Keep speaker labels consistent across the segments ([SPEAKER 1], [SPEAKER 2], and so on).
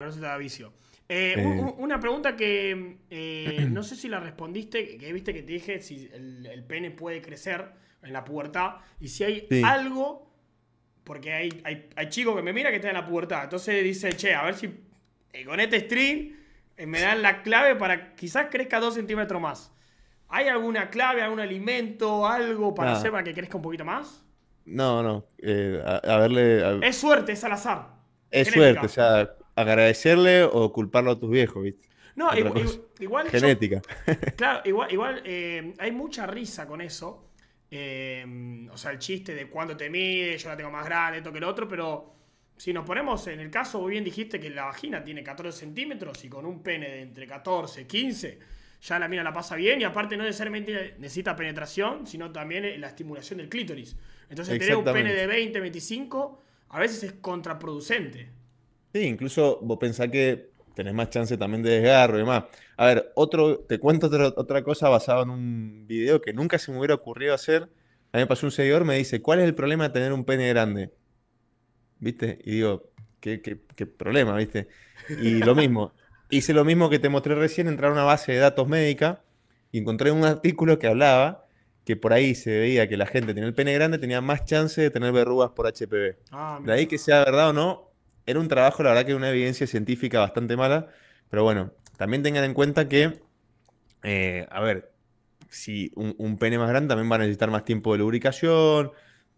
[SPEAKER 1] no vicio. te vicio eh, eh. una pregunta que eh, no sé si la respondiste, que viste que te dije si el, pene puede crecer en la pubertad y si hay algo, porque hay, hay, chicos que me mira que está en la pubertad, entonces dice, che, a ver si con este string me dan la clave para quizás crezca dos centímetros más. ¿Hay alguna clave, algún alimento, algo para hacer para que crezca un poquito más? No,
[SPEAKER 2] no. A, verle.
[SPEAKER 1] Es suerte, es al azar.
[SPEAKER 2] Es suerte, o sea, agradecerle o culparlo a tus viejos, ¿viste?
[SPEAKER 1] No, igual, Genética. claro, igual, eh, hay mucha risa con eso. Eh, o sea, el chiste de cuándo te mide, yo la tengo más grande, esto que lo otro, pero si nos ponemos en el caso, muy bien dijiste que la vagina tiene 14 centímetros y con un pene de entre 14 y 15, ya la mina la pasa bien y aparte no necesariamente necesita penetración, sino también eh, la estimulación del clítoris. Entonces tener un pene de 20, 25, a veces es contraproducente.
[SPEAKER 2] Sí, incluso vos pensás que tenés más chance también de desgarro y demás. A ver, otro, te cuento otra, cosa basada en un video que nunca se me hubiera ocurrido hacer. A mí me pasó un seguidor, me dice, ¿cuál es el problema de tener un pene grande? ¿Viste? Y digo, ¿qué, problema, viste? Y lo mismo, hice lo mismo que te mostré recién, entrar a una base de datos médica y encontré un artículo que hablaba que por ahí se veía que la gente tenía el pene grande tenía más chance de tener verrugas por HPV. Ah, de ahí que sea verdad o no, era un trabajo, la verdad, que una evidencia científica bastante mala, pero bueno, también tengan en cuenta que, eh, a ver, si un, pene más grande también va a necesitar más tiempo de lubricación,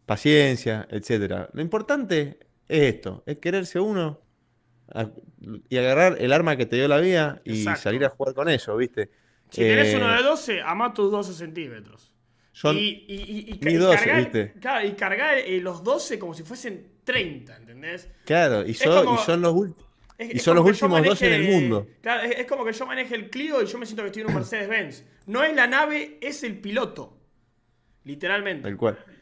[SPEAKER 2] paciencia, etc. Lo importante es esto, es quererse uno y agarrar el arma que te dio la vida y salir a jugar con eso, ¿viste? Si tenés eh, uno de
[SPEAKER 1] 12, amá tus 12 centímetros. y, y, y, cargar, y eh, los 12 como si fuesen 30, ¿entendés? Claro,
[SPEAKER 2] y, son los últimos.
[SPEAKER 1] Y son los últimos dos en el mundo. Claro, es, como que yo maneje el Clio y yo me siento que estoy en un Mercedes-Benz. No es la nave, es el piloto. Literalmente.
[SPEAKER 2] Tal cual.